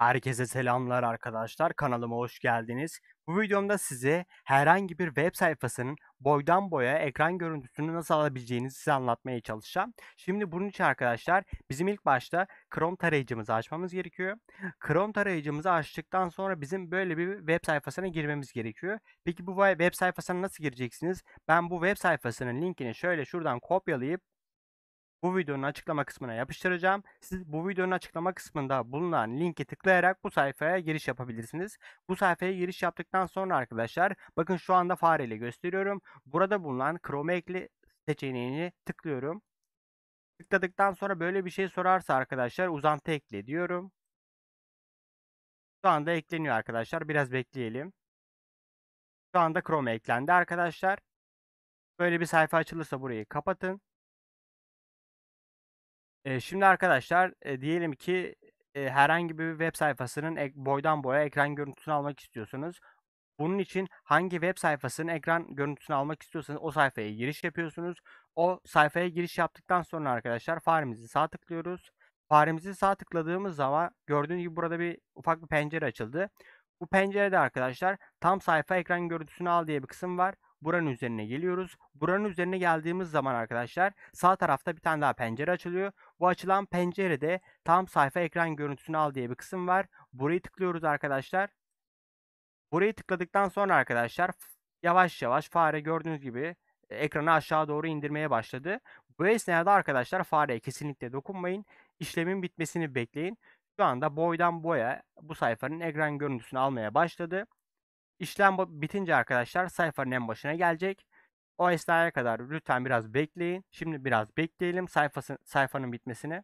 Herkese selamlar arkadaşlar. Kanalıma hoş geldiniz. Bu videomda size herhangi bir web sayfasının boydan boya ekran görüntüsünü nasıl alabileceğinizi size anlatmaya çalışacağım. Şimdi bunun için arkadaşlar bizim ilk başta Chrome tarayıcımızı açmamız gerekiyor. Chrome tarayıcımızı açtıktan sonra bizim böyle bir web sayfasına girmemiz gerekiyor. Peki bu web sayfasına nasıl gireceksiniz? Ben bu web sayfasının linkini şöyle şuradan kopyalayıp bu videonun açıklama kısmına yapıştıracağım. Siz bu videonun açıklama kısmında bulunan linki tıklayarak bu sayfaya giriş yapabilirsiniz. Bu sayfaya giriş yaptıktan sonra arkadaşlar bakın şu anda fareyle gösteriyorum. Burada bulunan Chrome ekli seçeneğini tıklıyorum. Tıkladıktan sonra böyle bir şey sorarsa arkadaşlar uzantı ekle diyorum. Şu anda ekleniyor arkadaşlar. Biraz bekleyelim. Şu anda Chrome eklendi arkadaşlar. Böyle bir sayfa açılırsa burayı kapatın. E, şimdi arkadaşlar e, diyelim ki e, herhangi bir web sayfasının ek, boydan boya ekran görüntüsünü almak istiyorsunuz. Bunun için hangi web sayfasının ekran görüntüsünü almak istiyorsanız o sayfaya giriş yapıyorsunuz. O sayfaya giriş yaptıktan sonra arkadaşlar faremizi sağ tıklıyoruz. Faremizi sağ tıkladığımız zaman gördüğünüz gibi burada bir ufak bir pencere açıldı. Bu pencerede arkadaşlar tam sayfa ekran görüntüsünü al diye bir kısım var buranın üzerine geliyoruz. Buranın üzerine geldiğimiz zaman arkadaşlar sağ tarafta bir tane daha pencere açılıyor. Bu açılan pencerede tam sayfa ekran görüntüsünü al diye bir kısım var. Burayı tıklıyoruz arkadaşlar. Burayı tıkladıktan sonra arkadaşlar yavaş yavaş fare gördüğünüz gibi e, ekranı aşağı doğru indirmeye başladı. Bu esnada arkadaşlar fareye kesinlikle dokunmayın. İşlemin bitmesini bekleyin. Şu anda boydan boya bu sayfanın ekran görüntüsünü almaya başladı. İşlem bitince arkadaşlar sayfanın en başına gelecek. O esnaya kadar lütfen biraz bekleyin. Şimdi biraz bekleyelim sayfasın sayfanın bitmesini.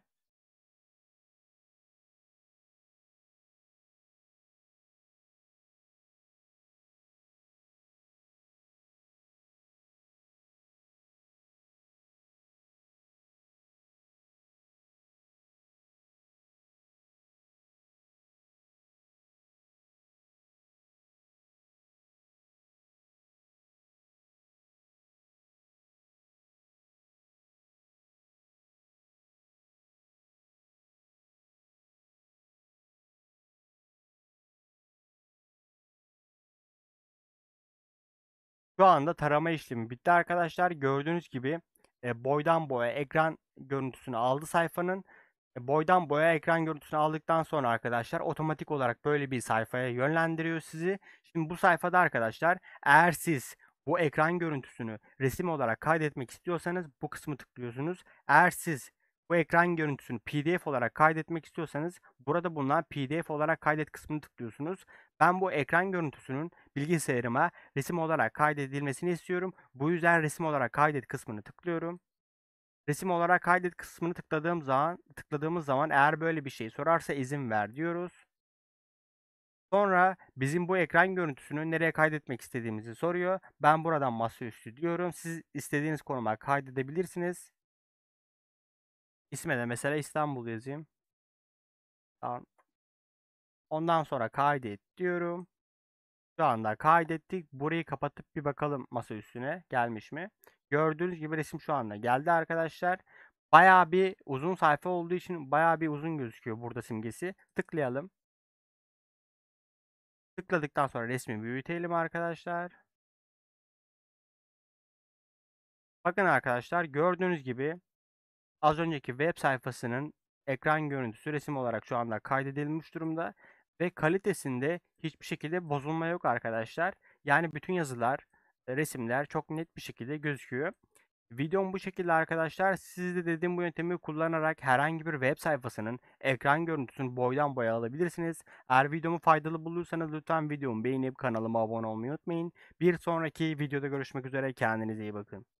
Şu anda tarama işlemi bitti arkadaşlar. Gördüğünüz gibi e, boydan boya ekran görüntüsünü aldı sayfanın. E, boydan boya ekran görüntüsünü aldıktan sonra arkadaşlar otomatik olarak böyle bir sayfaya yönlendiriyor sizi. Şimdi bu sayfada arkadaşlar eğer siz bu ekran görüntüsünü resim olarak kaydetmek istiyorsanız bu kısmı tıklıyorsunuz. Eğer siz bu ekran görüntüsünü PDF olarak kaydetmek istiyorsanız burada bulunan PDF olarak kaydet kısmını tıklıyorsunuz. Ben bu ekran görüntüsünün bilgisayarıma resim olarak kaydedilmesini istiyorum. Bu yüzden resim olarak kaydet kısmını tıklıyorum. Resim olarak kaydet kısmını tıkladığım zaman, tıkladığımız zaman eğer böyle bir şey sorarsa izin ver diyoruz. Sonra bizim bu ekran görüntüsünü nereye kaydetmek istediğimizi soruyor. Ben buradan masaüstü diyorum. Siz istediğiniz konuma kaydedebilirsiniz. İsme de mesela İstanbul yazayım. Ondan sonra kaydet diyorum. Şu anda kaydettik. Burayı kapatıp bir bakalım masa üstüne gelmiş mi? Gördüğünüz gibi resim şu anda geldi arkadaşlar. Baya bir uzun sayfa olduğu için baya bir uzun gözüküyor burada simgesi. Tıklayalım. Tıkladıktan sonra resmi büyütelim arkadaşlar. Bakın arkadaşlar gördüğünüz gibi Az önceki web sayfasının ekran görüntüsü resim olarak şu anda kaydedilmiş durumda ve kalitesinde hiçbir şekilde bozulma yok arkadaşlar. Yani bütün yazılar, e, resimler çok net bir şekilde gözüküyor. Videom bu şekilde arkadaşlar. Siz de dediğim bu yöntemi kullanarak herhangi bir web sayfasının ekran görüntüsünü boydan boya alabilirsiniz. Eğer videomu faydalı bulursanız lütfen videomu beğenip kanalıma abone olmayı unutmayın. Bir sonraki videoda görüşmek üzere. Kendinize iyi bakın.